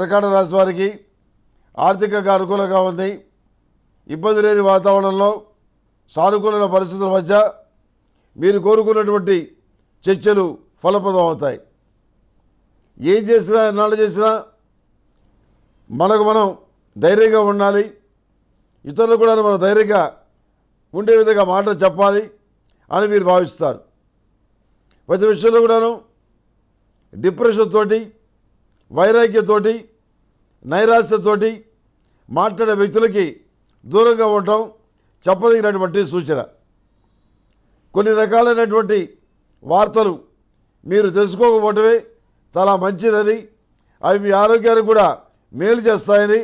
కనకాడ రాసి వారికి ఆర్థికంగా అనుకూలంగా ఉంది ఇబ్బంది లేని వాతావరణంలో సానుకూలమైన పరిస్థితుల మధ్య మీరు కోరుకున్నటువంటి చర్చలు ఫలప్రదం అవుతాయి ఏం చేసినా ఎన్నాళ్ళు చేసినా మనకు మనం ధైర్యంగా ఉండాలి ఇతరులు కూడా మనం ధైర్యంగా ఉండే విధంగా మాటలు చెప్పాలి అని మీరు భావిస్తారు ప్రతి విషయంలో కూడాను డిప్రెషన్తో వైరాగ్యంతో నైరాశ్యతోటి మాట్లాడే వ్యక్తులకి దూరంగా ఉండటం చెప్పదగినటువంటి సూచన కొన్ని రకాలైనటువంటి వార్తలు మీరు తెలుసుకోకపోవటమే చాలా మంచిదని అవి మీ ఆరోగ్యాన్ని కూడా మేలు చేస్తాయని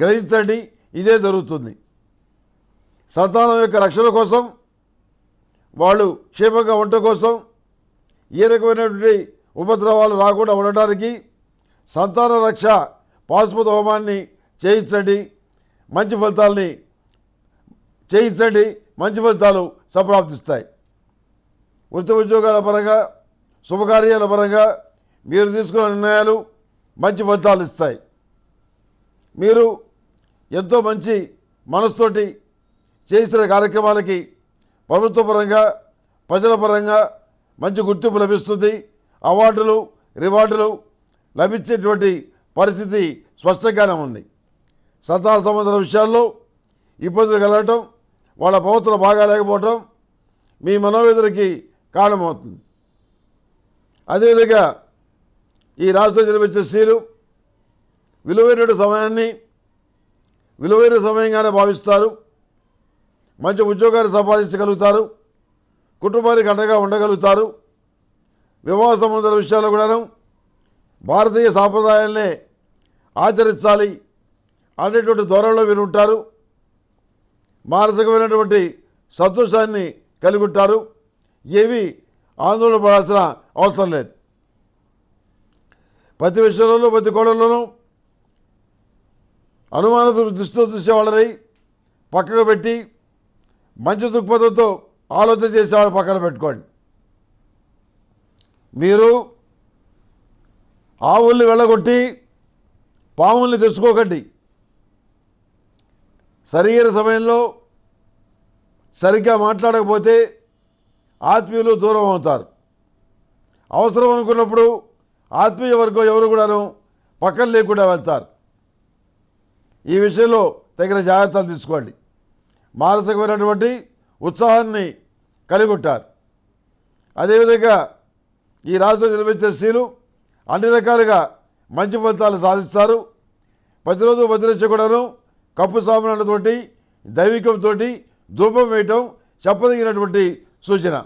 గ్రహించండి ఇదే జరుగుతుంది సంతానం యొక్క రక్షణ కోసం వాళ్ళు క్షేమంగా ఉండటం కోసం ఏ రకమైనటువంటి ఉపద్రవాలు రాకుండా ఉండటానికి సంతాన రక్ష పాశుపత హోమాన్ని చేయించండి మంచి ఫలితాలని చేయించండి మంచి ఫలితాలు సప్రాప్తిస్తాయి వృత్తి ఉద్యోగాల పరంగా శుభకార్యాల పరంగా మీరు తీసుకున్న నిర్ణయాలు మంచి ఫలితాలు ఇస్తాయి మీరు ఎంతో మంచి మనసుతోటి చేసిన కార్యక్రమాలకి ప్రభుత్వ పరంగా ప్రజల పరంగా మంచి గుర్తింపు లభిస్తుంది అవార్డులు రివార్డులు లభించేటువంటి పరిస్థితి స్పష్టంగానే ఉంది సంతాన సంబంధించిన విషయాల్లో ఇబ్బందులు కలగటం వాళ్ళ ప్రవర్తన బాగా లేకపోవటం మీ మనోవేదనకి కారణమవుతుంది అదేవిధంగా ఈ రాష్ట్రం జన్మించే స్త్రీలు విలువైన సమయాన్ని విలువైన సమయంగానే భావిస్తారు మంచి ఉద్యోగాన్ని సంపాదించగలుగుతారు కుటుంబానికి అండగా ఉండగలుగుతారు వివాహ సంబంధాల విషయాల్లో కూడాను భారతీయ సాంప్రదాయాల్ని ఆచరించాలి అనేటువంటి ధోరణిలో వీరు ఉంటారు మానసికమైనటువంటి సంతోషాన్ని కలిగి ఉంటారు ఏవి ఆందోళన పడాల్సిన అవసరం లేదు ప్రతి విషయంలోనూ ప్రతి కోణంలోనూ అనుమానత దృష్టితో చూసే వాళ్ళని పక్కకు పెట్టి మంచి దృక్పథంతో ఆలోచన చేసేవాళ్ళు పక్కన పెట్టుకోండి మీరు ఆవుల్ని వెళ్ళగొట్టి పాముల్ని తెచ్చుకోకండి సరైన సమయంలో సరిగ్గా మాట్లాడకపోతే ఆత్మీయులు దూరం అవుతారు అవసరం అనుకున్నప్పుడు ఆత్మీయ వర్గం ఎవరు కూడాను పక్కన లేకుండా వెళ్తారు ఈ విషయంలో తగిన జాగ్రత్తలు తీసుకోండి మానసికమైనటువంటి ఉత్సాహాన్ని కలిగొట్టారు అదేవిధంగా ఈ రాష్ట్రం నిర్వహించే స్త్రీలు అన్ని రకాలుగా మంచి ఫలితాలు సాధిస్తారు ప్రతిరోజు వదిలించి కూడాను కప్పు సామునటువంటి దైవికంతో ధూపం వేయటం చెప్పదగినటువంటి సూచన